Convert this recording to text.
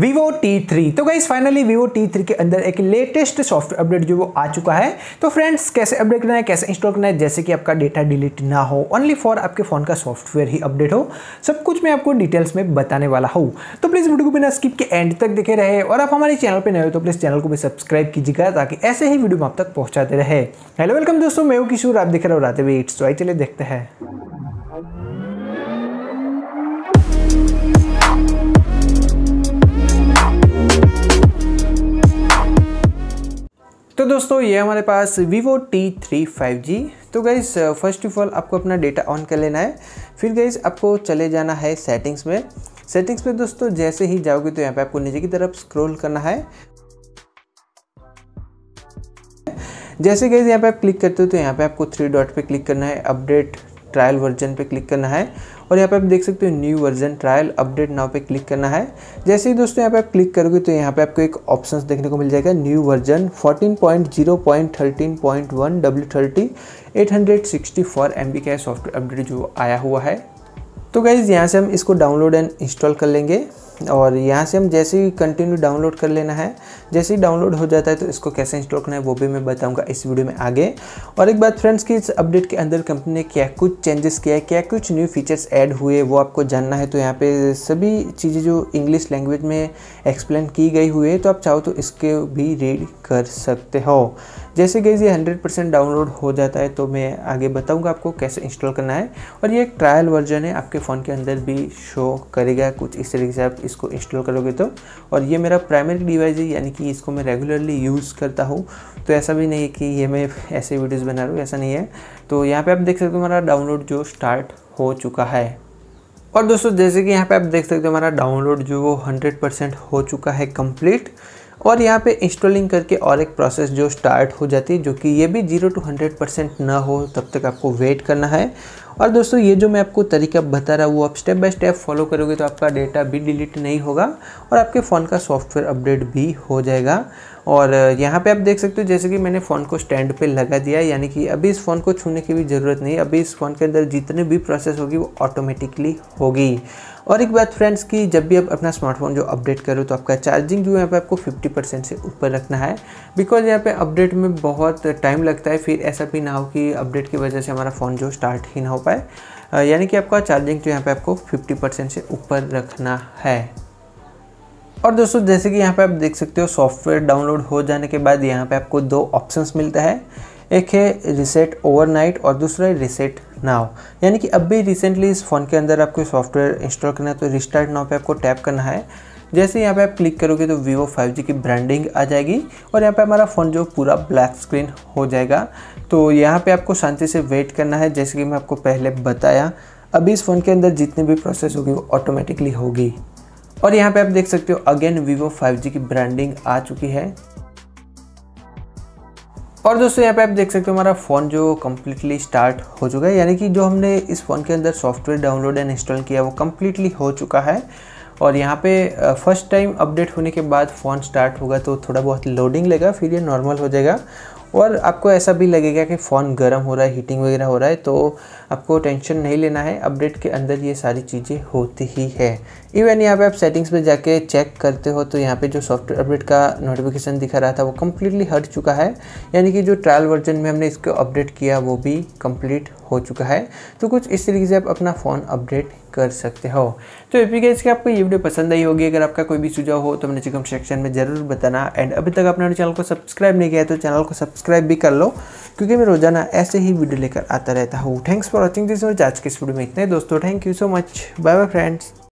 Vivo T three तो guys finally Vivo T three के अंदर एक लेटेस्ट सॉफ्टवेयर अपडेट जो वो आ चुका है तो फ्रेंड्स कैसे अपडेट करना है कैसे इंस्टॉल करना है जैसे कि आपका डेटा डिलीट ना हो ओनली फॉर आपके फ़ोन का सॉफ्टवेयर ही अपडेट हो सब कुछ मैं आपको डिटेल्स में बताने वाला हूँ तो प्लीज़ वीडियो को बिना स्किप के एंड तक देखे रहे और आप हमारे चैनल पर नए हो तो प्लीज़ चैनल को भी सब्सक्राइब कीजिएगा ताकि ऐसे ही वीडियो में आप तक पहुँचाते रहे हेलो वेलकम दोस्तों मैं हूँ किशोर आप देख रहे हो रात तो आई चले देखते हैं दोस्तों ये हमारे पास Vivo T3 5G तो गाइज़ फर्स्ट ऑफ ऑल आपको अपना डेटा ऑन कर लेना है फिर गाइज़ आपको चले जाना है सेटिंग्स में सेटिंग्स में दोस्तों जैसे ही जाओगे तो यहाँ पे आपको नीचे की तरफ स्क्रॉल करना है जैसे गाइज यहाँ पे आप क्लिक करते हो तो यहाँ पे आपको थ्री डॉट पे क्लिक करना है अपडेट ट्रायल वर्जन पे क्लिक करना है और यहाँ पे आप देख सकते हो new version trial update now पे क्लिक करना है जैसे ही दोस्तों यहाँ पे आप क्लिक करोगे तो यहाँ पे आपको एक ऑप्शन देखने को मिल जाएगा new version 14.0.13.1 four M B का सॉफ्टवेयर अपडेट जो आया हुआ है तो गाइज़ यहाँ से हम इसको डाउनलोड एंड इंस्टॉल कर लेंगे और यहाँ से हम जैसे ही कंटिन्यू डाउनलोड कर लेना है जैसे ही डाउनलोड हो जाता है तो इसको कैसे इंस्टॉल करना है वो भी मैं बताऊँगा इस वीडियो में आगे और एक बात फ्रेंड्स कि इस अपडेट के अंदर कंपनी ने क्या कुछ चेंजेस किया है क्या कुछ न्यू फीचर्स ऐड हुए वो आपको जानना है तो यहाँ पर सभी चीज़ें जो इंग्लिश लैंग्वेज में एक्सप्लेन की गई हुई है तो आप चाहो तो इसके भी रीड कर सकते हो जैसे कि ये हंड्रेड परसेंट डाउनलोड हो जाता है तो मैं आगे बताऊँगा आपको कैसे इंस्टॉल करना है और ये एक ट्रायल वर्जन है आपके फ़ोन के अंदर भी शो करेगा कुछ इस तरीके से आप इसको इंस्टॉल करोगे तो और ये मेरा प्राइमरी डिवाइस है यानी कि इसको मैं रेगुलरली यूज़ करता हूँ तो ऐसा भी नहीं है कि ये मैं ऐसे वीडियोज़ बना रहा हूँ ऐसा नहीं है तो यहाँ पर आप देख सकते हो हमारा डाउनलोड जो स्टार्ट हो चुका है और दोस्तों जैसे कि यहाँ पे आप देख सकते हो हमारा डाउनलोड जो वो 100% हो चुका है कंप्लीट और यहाँ पे इंस्टॉलिंग करके और एक प्रोसेस जो स्टार्ट हो जाती है जो कि ये भी जीरो टू हंड्रेड परसेंट ना हो तब तक आपको वेट करना है और दोस्तों ये जो मैं आपको तरीका बता रहा हूँ आप स्टेप बाय स्टेप फॉलो करोगे तो आपका डेटा भी डिलीट नहीं होगा और आपके फ़ोन का सॉफ्टवेयर अपडेट भी हो जाएगा और यहाँ पे आप देख सकते हो जैसे कि मैंने फ़ोन को स्टैंड पे लगा दिया यानी कि अभी इस फ़ोन को छूने की भी ज़रूरत नहीं अभी इस फ़ोन के अंदर जितनी भी प्रोसेस होगी वो ऑटोमेटिकली होगी और एक बात फ्रेंड्स कि जब भी आप अपना स्मार्टफोन जो अपडेट करो तो आपका चार्जिंग जो यहाँ पे आपको 50 परसेंट से ऊपर रखना है बिकॉज यहाँ पे अपडेट में बहुत टाइम लगता है फिर ऐसा भी ना हो कि अपडेट की वजह से हमारा फ़ोन जो स्टार्ट ही ना हो पाए यानी कि आपका चार्जिंग तो यहाँ पे आपको 50 परसेंट से ऊपर रखना है और दोस्तों जैसे कि यहाँ पे आप देख सकते हो सॉफ्टवेयर डाउनलोड हो जाने के बाद यहाँ पे आपको दो ऑप्शंस मिलता है एक है रिसेट ओवरनाइट और दूसरा है रिसेट नाव यानी कि अभी रिसेंटली इस फ़ोन के अंदर आपको सॉफ्टवेयर इंस्टॉल करना है तो रिस्टार्ट नाव पे आपको टैप करना है जैसे यहाँ पे आप क्लिक करोगे तो वीवो 5G की ब्रांडिंग आ जाएगी और यहाँ पे हमारा फ़ोन जो पूरा ब्लैक स्क्रीन हो जाएगा तो यहाँ पे आपको शांति से वेट करना है जैसे कि मैं आपको पहले बताया अभी इस फ़ोन के अंदर जितनी भी प्रोसेस होगी वो ऑटोमेटिकली होगी और यहाँ पे आप देख सकते हो अगेन वीवो फाइव की ब्रांडिंग आ चुकी है और दोस्तों यहाँ पे आप देख सकते हो हमारा फ़ोन जो कम्प्लीटली स्टार्ट हो चुका है यानी कि जो हमने इस फ़ोन के अंदर सॉफ्टवेयर डाउनलोड एंड इंस्टॉल किया वो कम्प्लीटली हो चुका है और यहाँ पे फर्स्ट टाइम अपडेट होने के बाद फ़ोन स्टार्ट होगा तो थोड़ा बहुत लोडिंग लेगा फिर ये नॉर्मल हो जाएगा और आपको ऐसा भी लगेगा कि फ़ोन गर्म हो रहा है हीटिंग वगैरह हो रहा है तो आपको टेंशन नहीं लेना है अपडेट के अंदर ये सारी चीज़ें होती ही है इवन यहाँ पे आप सेटिंग्स में जाके चेक करते हो तो यहाँ पे जो सॉफ्टवेयर अपडेट का नोटिफिकेशन दिखा रहा था वो कम्प्लीटली हट चुका है यानी कि जो ट्रायल वर्जन में हमने इसको अपडेट किया वो भी कम्प्लीट हो चुका है तो कुछ इस तरीके से आप अपना फ़ोन अपडेट कर सकते हो तो एपी गाइस के आपको ये वीडियो पसंद आई होगी अगर आपका कोई भी सुझाव हो तो मैंने कमेंट सेक्शन में ज़रूर बताना एंड अभी तक आपने चैनल को सब्सक्राइब नहीं किया तो चैनल को सब्सक्राइब भी कर लो क्योंकि मैं रोजाना ऐसे ही वीडियो लेकर आता रहता हूँ थैंक्स फॉर वॉचिंग दिस आज के इस वीडियो में इतना दोस्तों thank you so much bye bye friends